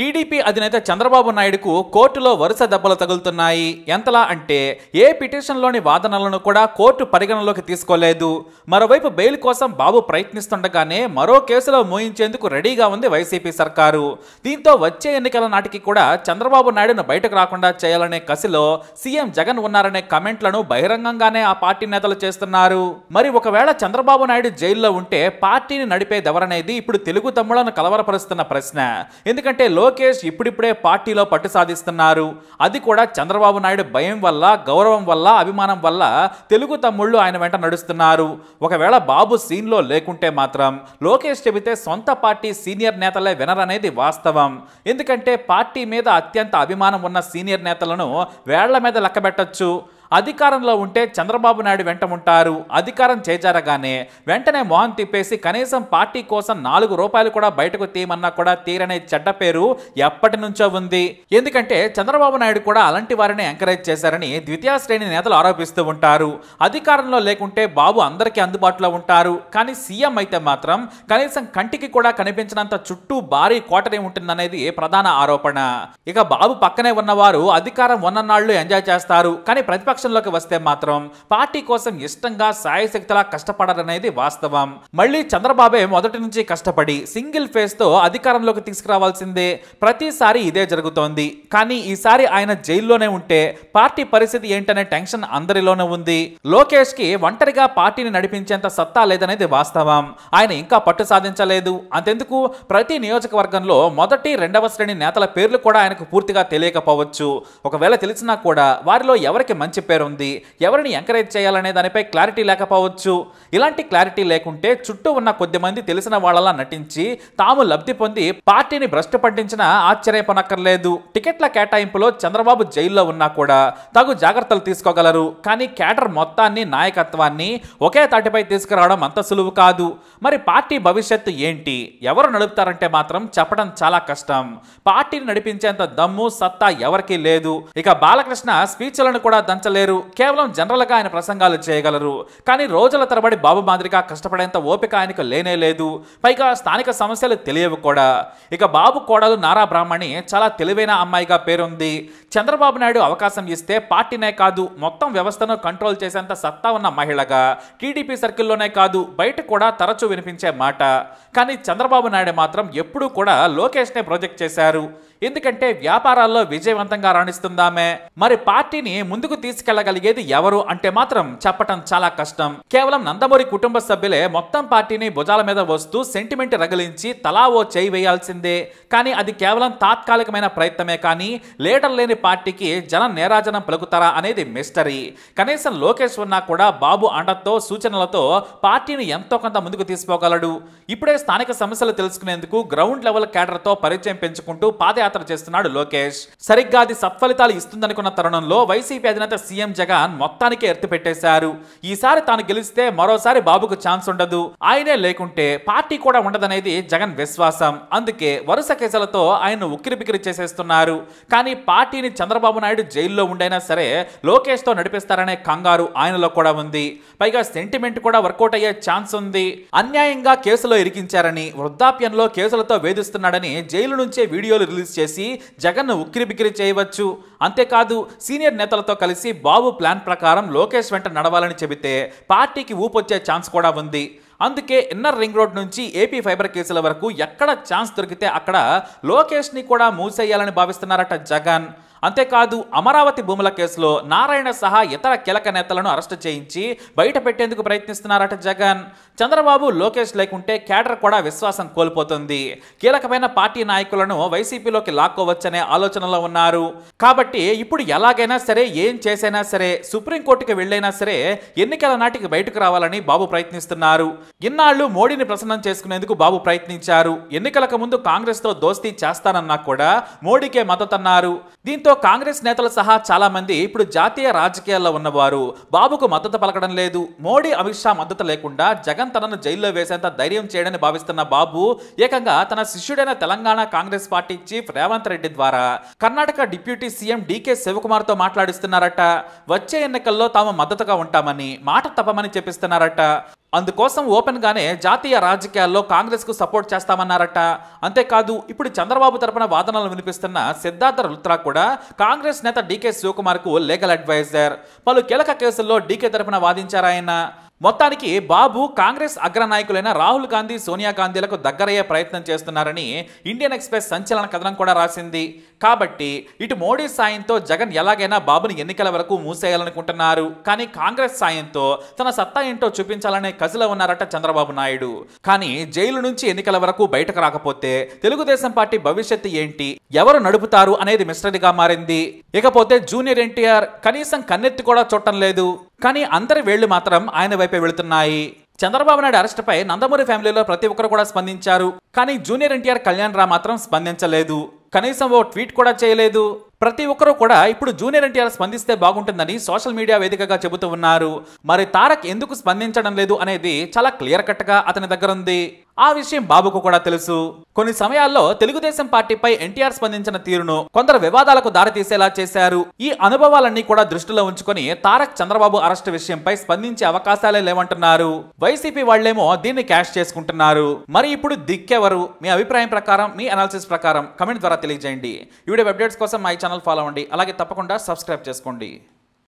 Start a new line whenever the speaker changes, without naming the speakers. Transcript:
TDP అధినేత చంద్రబాబు నాయుడుకు కోర్టులో వరుస దెబ్బలు తగులుతున్నాయి ఎంతలా అంటే ఏ పిటిషన్లోని వాదనలను కూడా కోర్టు పరిగణలోకి తీసుకోలేదు మరోవైపు బెయిల్ కోసం బాబు ప్రయత్నిస్తుండగానే మరో కేసులో మోయించేందుకు రెడీగా ఉంది వైసీపీ సర్కారు దీంతో వచ్చే ఎన్నికల నాటికి కూడా చంద్రబాబు నాయుడును బయటకు రాకుండా చేయాలనే కసిలో సీఎం జగన్ ఉన్నారనే కమెంట్లను బహిరంగంగానే ఆ పార్టీ నేతలు చేస్తున్నారు మరి ఒకవేళ చంద్రబాబు నాయుడు జైల్లో ఉంటే పార్టీని నడిపేదెవరనేది ఇప్పుడు తెలుగు తమ్ముళ్లను కలవరపరుస్తున్న ప్రశ్న ఎందుకంటే లో లోకేష్ ఇప్పుడిప్పుడే పార్టీలో పట్టు సాధిస్తున్నారు అది కూడా చంద్రబాబు నాయుడు భయం వల్ల గౌరవం వల్ల అభిమానం వల్ల తెలుగు తమ్ముళ్ళు ఆయన వెంట నడుస్తున్నారు ఒకవేళ బాబు సీన్లో లేకుంటే మాత్రం లోకేష్ చెబితే సొంత పార్టీ సీనియర్ నేతలే వినరనేది వాస్తవం ఎందుకంటే పార్టీ మీద అత్యంత అభిమానం ఉన్న సీనియర్ నేతలను వేళ్ల మీద లెక్కబెట్టచ్చు అధికారంలో ఉంటే చంద్రబాబు నాయుడు వెంట ఉంటారు అధికారం చేజారగానే వెంటనే మొహం తిప్పేసి కనీసం పార్టీ కోసం నాలుగు రూపాయలు కూడా బయటకు తీయమన్నా కూడా తీరనే చెడ్డ పేరు ఎప్పటి నుంచో ఉంది ఎందుకంటే చంద్రబాబు నాయుడు కూడా అలాంటి వారిని ఎంకరేజ్ చేశారని ద్వితీయ శ్రేణి నేతలు ఆరోపిస్తూ ఉంటారు అధికారంలో లేకుంటే బాబు అందరికీ అందుబాటులో ఉంటారు కానీ సీఎం అయితే మాత్రం కనీసం కంటికి కూడా కనిపించినంత చుట్టూ భారీ కోటనే ఉంటుందనేది ప్రధాన ఆరోపణ ఇక బాబు పక్కనే ఉన్నవారు అధికారం ఉన్న నాళ్లు ఎంజాయ్ చేస్తారు కానీ ప్రతిపక్ష విపక్షంలోకి వస్తే మాత్రం పార్టీ కోసం ఇష్టంగా సాయశక్తిలా కష్టపడారనేది వాస్తవం మళ్ళీ చంద్రబాబే మొదటి నుంచి కష్టపడి సింగిల్ తో అధికారంలోకి తీసుకురావాల్సిందే ప్రతిసారి ఇదే జరుగుతోంది కానీ ఈసారి ఆయన జైల్లోనే ఉంటే పార్టీ పరిస్థితి ఏంటనే టెన్షన్ అందరిలోనే ఉంది లోకేష్ కి ఒంటరిగా పార్టీని నడిపించేంత సత్తా లేదనేది వాస్తవం ఆయన ఇంకా పట్టు సాధించలేదు అంతెందుకు ప్రతి నియోజకవర్గంలో మొదటి రెండవ శ్రేణి నేతల పేర్లు కూడా ఆయనకు పూర్తిగా తెలియకపోవచ్చు ఒకవేళ తెలిసినా కూడా వారిలో ఎవరికి మంచి ఉంది ఎవరిని ఎంకరేజ్ చేయాలనే దానిపై క్లారిటీ లేకపోవచ్చు ఇలాంటి క్లారిటీ లేకుంటే చుట్టూ ఉన్న కొద్దిమంది తెలిసిన వాళ్ళలా నటించి తాము లబ్ధి పొంది పార్టీని భ్రష్టు పట్టించిన ఆశ్చర్యపనక్కర్లేదు టికెట్ల కేటాయింపులో చంద్రబాబు జైల్లో ఉన్నా కూడా తగు జాగ్రత్తలు తీసుకోగలరు కానీ కేటర్ మొత్తాన్ని నాయకత్వాన్ని ఒకే తాటిపై తీసుకురావడం అంత సులువు కాదు మరి పార్టీ భవిష్యత్తు ఏంటి ఎవరు నడుపుతారంటే మాత్రం చెప్పడం చాలా కష్టం పార్టీని నడిపించేంత దమ్ము సత్తా ఎవరికీ లేదు ఇక బాలకృష్ణ స్పీచ్లను కూడా దంచలేదు చేయలేరు కేవలం జనరల్గా ఆయన ప్రసంగాలు చేయగలరు కానీ రోజుల తరబడి బాబు మాదిరిగా కష్టపడేంత ఓపిక ఆయనకు లేనే లేదు పైగా స్థానిక సమస్యలు తెలియవు కూడా ఇక బాబు కోడలు నారా బ్రాహ్మణి చాలా తెలివైన అమ్మాయిగా పేరుంది చంద్రబాబు నాయుడు అవకాశం ఇస్తే పార్టీనే కాదు మొత్తం వ్యవస్థను కంట్రోల్ చేసేంత సత్తా ఉన్న మహిళగా టీడీపీ సర్కిల్లోనే కాదు బయట కూడా తరచూ వినిపించే మాట కానీ చంద్రబాబు నాయుడు మాత్రం ఎప్పుడూ కూడా లోకేష్నే ప్రొజెక్ట్ చేశారు ఎందుకంటే వ్యాపారాల్లో విజయవంతంగా రాణిస్తుందామే మరి పార్టీని ముందుకు తీసుకెళ్లగలిగేది ఎవరు అంటే మాత్రం చెప్పటం చాలా కష్టం కేవలం నందమూరి కుటుంబ సభ్యులే మొత్తం పార్టీని భుజాల మీద వస్తూ సెంటిమెంట్ రగిలించి తలా ఓ చేయి వేయాల్సిందే కానీ అది కేవలం తాత్కాలికమైన ప్రయత్నమే కానీ లీడర్ లేని పార్టీకి జనం నేరాజనం పలుకుతారా అనేది మిస్టరీ కనీసం లోకేష్ ఉన్నా కూడా బాబు అండతో సూచనలతో పార్టీని ఎంతో కొంత ముందుకు తీసుకోగలడు ఇప్పుడే స్థానిక సమస్యలు తెలుసుకునేందుకు గ్రౌండ్ లెవెల్ కేడర్తో పరిచయం పెంచుకుంటూ పాదయాత్ర పాదయాత్ర చేస్తున్నాడు లోకేష్ సరిగ్గా అది సత్ఫలితాలు ఇస్తుందనుకున్న తరుణంలో వైసీపీ అధినేత సీఎం జగన్ మొత్తానికి ఎర్తు పెట్టేశారు ఈసారి తాను గెలిస్తే మరోసారి బాబుకు ఛాన్స్ ఉండదు ఆయనే లేకుంటే పార్టీ కూడా ఉండదనేది జగన్ విశ్వాసం అందుకే వరుస కేసులతో ఆయన్ను ఉక్కిరిబిక్కిరి చేసేస్తున్నారు కానీ పార్టీని చంద్రబాబు నాయుడు జైల్లో ఉండైనా సరే లోకేష్ తో నడిపిస్తారనే కంగారు ఆయనలో కూడా ఉంది పైగా సెంటిమెంట్ కూడా వర్కౌట్ అయ్యే ఛాన్స్ ఉంది అన్యాయంగా కేసులో ఇరికించారని వృద్ధాప్యంలో కేసులతో వేధిస్తున్నాడని జైలు నుంచే వీడియోలు రిలీజ్ చేసి జగన్ను ఉక్కిరిబిక్కిరి చేయవచ్చు అంతేకాదు సీనియర్ నేతలతో కలిసి బాబు ప్లాన్ ప్రకారం లోకేష్ వెంట నడవాలని చెబితే పార్టీకి ఊపొచ్చే ఛాన్స్ కూడా ఉంది అందుకే ఇన్నర్ రింగ్ రోడ్ నుంచి ఏపీ ఫైబర్ కేసుల వరకు ఎక్కడ ఛాన్స్ దొరికితే అక్కడ లోకేష్ని కూడా మూసేయాలని భావిస్తున్నారట జగన్ అంతేకాదు అమరావతి భూముల కేసులో నారాయణ సహా ఇతర కీలక నేతలను అరెస్టు చేయించి బయట పెట్టేందుకు ప్రయత్నిస్తున్నారట జగన్ చంద్రబాబు లోకేష్ లేకుంటే క్యాడర్ కూడా విశ్వాసం కోల్పోతుంది కీలకమైన పార్టీ నాయకులను వైసీపీలోకి లాక్కోవచ్చనే ఆలోచనలో ఉన్నారు కాబట్టి ఇప్పుడు ఎలాగైనా సరే ఏం చేసైనా సరే సుప్రీంకోర్టుకి వెళ్ళైనా సరే ఎన్నికల నాటికి బయటకు రావాలని బాబు ప్రయత్నిస్తున్నారు ఇన్నాళ్లు మోడీని ప్రసన్నం చేసుకునేందుకు బాబు ప్రయత్నించారు ఎన్నికలకు ముందు కాంగ్రెస్తో దోస్తీ చేస్తానన్నా కూడా మోడీకే అన్నారు దీంతో దీంతో కాంగ్రెస్ నేతలు సహా చాలామంది ఇప్పుడు జాతీయ రాజకీయాల్లో ఉన్నవారు బాబుకు మద్దతు పలకడం లేదు మోడీ అమిత్ షా మద్దతు లేకుండా జగన్ తనను జైల్లో వేసేంత ధైర్యం చేయడని భావిస్తున్న బాబు ఏకంగా తన శిష్యుడైన తెలంగాణ కాంగ్రెస్ పార్టీ చీఫ్ రేవంత్ రెడ్డి ద్వారా కర్ణాటక డిప్యూటీ సీఎం డీకే శివకుమార్తో మాట్లాడిస్తున్నారట వచ్చే ఎన్నికల్లో తాము మద్దతుగా ఉంటామని మాట తప్పమని చెప్పిస్తున్నారట అందుకోసం ఓపెన్గానే జాతీయ రాజకీయాల్లో కాంగ్రెస్కు సపోర్ట్ చేస్తామన్నారట అంతేకాదు ఇప్పుడు చంద్రబాబు తరపున వాదనలు వినిపిస్తున్న సిద్ధార్థ రుత్రా కూడా కాంగ్రెస్ నేత డీకే శివకుమార్కు లీగల్ అడ్వైజర్ పలు కీలక కేసుల్లో డీకే తరపున వాదించారాయన మొత్తానికి బాబు కాంగ్రెస్ అగ్రనాయకులైన రాహుల్ గాంధీ సోనియా గాంధీలకు దగ్గరయ్యే ప్రయత్నం చేస్తున్నారని ఇండియన్ ఎక్స్ప్రెస్ సంచలన కథనం కూడా రాసింది కాబట్టి ఇటు మోడీ సాయంతో జగన్ ఎలాగైనా బాబుని ఎన్నికల వరకు మూసేయాలనుకుంటున్నారు కానీ కాంగ్రెస్ సాయంతో తన సత్తా ఏంటో చూపించాలనే కసిలో ఉన్నారట చంద్రబాబు నాయుడు కానీ జైలు నుంచి ఎన్నికల వరకు బయటకు రాకపోతే తెలుగుదేశం పార్టీ భవిష్యత్తు ఏంటి ఎవరు నడుపుతారు అనేది మిస్టరీగా మారింది ఇకపోతే జూనియర్ ఎన్టీఆర్ కనీసం కన్నెత్తి కూడా చూడటం లేదు కానీ అందరి వేళ్లు మాత్రం ఆయన వైపే వెళుతున్నాయి చంద్రబాబు నాయుడు అరెస్టుపై నందమూరి ఫ్యామిలీలో ప్రతి ఒక్కరు కూడా స్పందించారు కానీ జూనియర్ ఎన్టీఆర్ కళ్యాణ్ రామ్ మాత్రం స్పందించలేదు కనీసం ఓ ట్వీట్ కూడా చేయలేదు ప్రతి ఒక్కరూ కూడా ఇప్పుడు జూనియర్ ఎన్టీఆర్ స్పందిస్తే బాగుంటుందని సోషల్ మీడియా వేదికగా చెబుతూ ఉన్నారు మరి తారక్ ఎందుకు స్పందించడం లేదు అనేది చాలా క్లియర్ కట్ గా అతని దగ్గర ఉంది ఆ విషయం బాబుకు కూడా తెలుసు కొన్ని సమయాల్లో తెలుగుదేశం పార్టీపై ఎన్టీఆర్ స్పందించిన తీరును కొందరు వివాదాలకు దారితీసేలా చేశారు ఈ అనుభవాలన్నీ కూడా దృష్టిలో ఉంచుకొని తారక్ చంద్రబాబు అరెస్ట్ విషయంపై స్పందించే అవకాశాలే లేవంటున్నారు వైసీపీ వాళ్లేమో దీన్ని క్యాష్ చేసుకుంటున్నారు మరి ఇప్పుడు దిక్కెవరు మీ అభిప్రాయం ప్రకారం మీ అనాలిసిస్ ప్రకారం కమెంట్ ద్వారా తెలియజేయండి వీడియో అప్డేట్స్ కోసం మా ఛానల్ ఫాలో అవ్వండి అలాగే తప్పకుండా సబ్స్క్రైబ్ చేసుకోండి